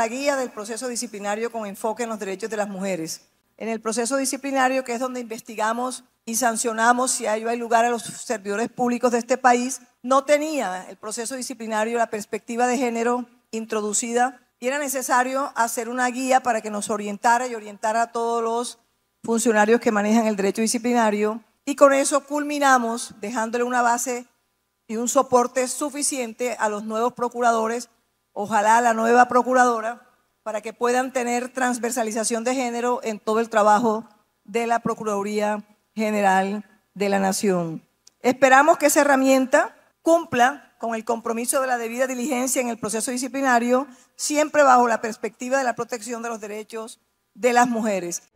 la guía del proceso disciplinario con enfoque en los derechos de las mujeres. En el proceso disciplinario, que es donde investigamos y sancionamos si hay lugar a los servidores públicos de este país, no tenía el proceso disciplinario la perspectiva de género introducida y era necesario hacer una guía para que nos orientara y orientara a todos los funcionarios que manejan el derecho disciplinario. Y con eso culminamos dejándole una base y un soporte suficiente a los nuevos procuradores ojalá la nueva procuradora, para que puedan tener transversalización de género en todo el trabajo de la Procuraduría General de la Nación. Esperamos que esa herramienta cumpla con el compromiso de la debida diligencia en el proceso disciplinario, siempre bajo la perspectiva de la protección de los derechos de las mujeres.